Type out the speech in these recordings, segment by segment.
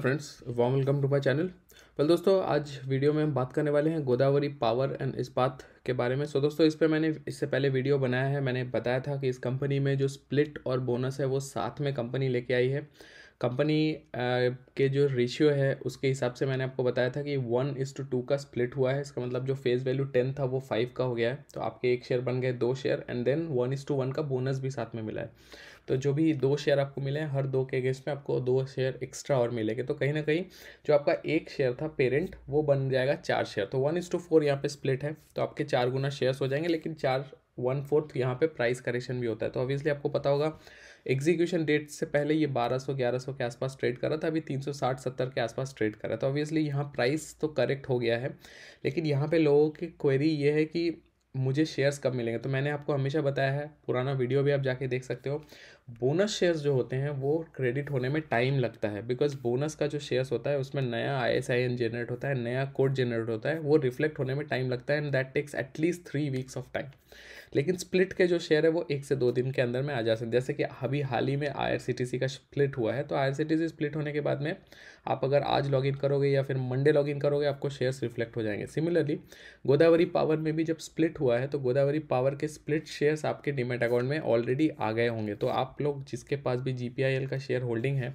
friends welcome to my channel well दोस्तों आज video में हम बात करने वाले हैं गोदावरी पावर एंड इस्पात के बारे में सो so, दोस्तों इस पर मैंने इससे पहले वीडियो बनाया है मैंने बताया था कि इस कंपनी में जो स्प्लिट और बोनस है वो साथ में कंपनी लेके आई है कंपनी के जो रेशियो है उसके हिसाब से मैंने आपको बताया था कि वन इस टू टू का स्प्लिट हुआ है इसका मतलब जो फेस वैल्यू टेन था वो फाइव का हो गया है तो आपके एक शेयर बन गए दो share and then one is to one का बोनस भी साथ में मिला है तो जो भी दो शेयर आपको मिले हैं हर दो के अगेंस्ट में आपको दो शेयर एक्स्ट्रा और मिलेंगे तो कहीं ना कहीं जो आपका एक शेयर था पेरेंट वो बन जाएगा चार शेयर तो वन इज टू फोर यहाँ पे स्प्लिट है तो आपके चार गुना शेयर्स हो जाएंगे लेकिन चार वन फोर्थ यहाँ पे प्राइस करेक्शन भी होता है तो ऑब्वियसली आपको पता होगा एग्जीक्यूशन डेट से पहले ये 1200 1100 के आसपास ट्रेड कर रहा था अभी 360 70 के आसपास ट्रेड कर रहा था ऑब्वियसली तो यहाँ प्राइस तो करेक्ट हो गया है लेकिन यहाँ पे लोगों की क्वेरी ये है कि मुझे शेयर्स कब मिलेंगे तो मैंने आपको हमेशा बताया है पुराना वीडियो भी आप जाके देख सकते हो बोनस शेयर्स जो होते हैं वो क्रेडिट होने में टाइम लगता है बिकॉज बोनस का जो शेयर्स होता है उसमें नया I S I N generate होता है नया कोड जनरेट होता है वो रिफ्लेक्ट होने में टाइम लगता है and that takes at least three weeks of time लेकिन स्प्लिट के जो शेयर है वो एक से दो दिन के अंदर में आ जा सकते जैसे कि अभी हाल ही में आई का स्प्लिट हुआ है तो आई स्प्लिट होने के बाद में आप अगर आज इन करोगे या फिर मंडे इन करोगे आपको शेयर्स रिफ्लेक्ट हो जाएंगे सिमिलरली गोदावरी पावर में भी जब स्प्लिट हुआ है तो गोदावरी पावर के स्प्लिट शेयर्स आपके डीमेट अकाउंट में ऑलरेडी आ गए होंगे तो आप आप लोग जिसके पास भी जी का शेयर होल्डिंग है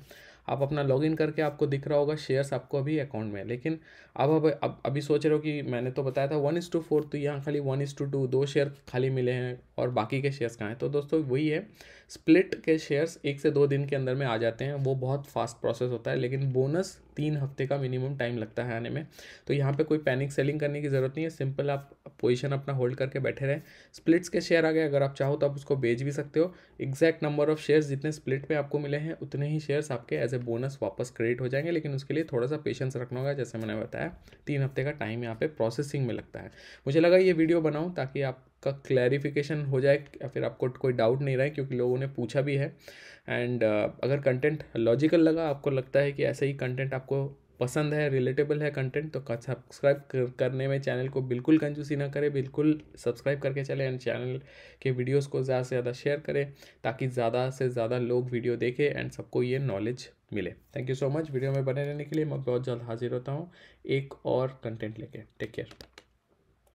आप अपना लॉगिन करके आपको दिख रहा होगा शेयर्स आपको अभी अकाउंट में लेकिन अब अब अब अभी सोच रहे हो कि मैंने तो बताया था वन इज़ टू फोर तो यहाँ खाली वन इज़ टू टू दो शेयर खाली मिले हैं और बाकी के शेयर्स कहाँ हैं तो दोस्तों वही है स्प्लिट के शेयर्स एक से दो दिन के अंदर में आ जाते हैं वो बहुत फास्ट प्रोसेस होता है लेकिन बोनस तीन हफ्ते का मिनिमम टाइम लगता है आने में तो यहाँ पे कोई पैनिक सेलिंग करने की ज़रूरत नहीं है सिंपल आप पोजीशन अपना होल्ड करके बैठे रहें स्प्लिट्स के शेयर आ गए अगर आप चाहो तो आप उसको बेच भी सकते हो एग्जैक्ट नंबर ऑफ शेयर्स जितने स्प्लिट पे आपको मिले हैं उतने ही शेयर्स आपके एज ए बोनस वापस क्रेडिट हो जाएंगे लेकिन उसके लिए थोड़ा सा पेशेंस रखना होगा जैसे मैंने बताया तीन हफ्ते का टाइम यहाँ पर प्रोसेसिंग में लगता है मुझे लगा ये वीडियो बनाऊँ ताकि आप का क्लैरिफिकेशन हो जाए या फिर आपको कोई डाउट नहीं रहे क्योंकि लोगों ने पूछा भी है एंड uh, अगर कंटेंट लॉजिकल लगा आपको लगता है कि ऐसे ही कंटेंट आपको पसंद है रिलेटेबल है कंटेंट तो सब्सक्राइब करने में चैनल को बिल्कुल कंजूसी ना करें बिल्कुल सब्सक्राइब करके चले एंड चैनल के वीडियोस को ज़्यादा से ज़्यादा शेयर करें ताकि ज़्यादा से ज़्यादा लोग वीडियो देखें एंड सबको ये नॉलेज मिले thank you so much video में बने रहने के लिए मैं बहुत जल्द हाजिर होता हूँ एक और कंटेंट लेके टेक केयर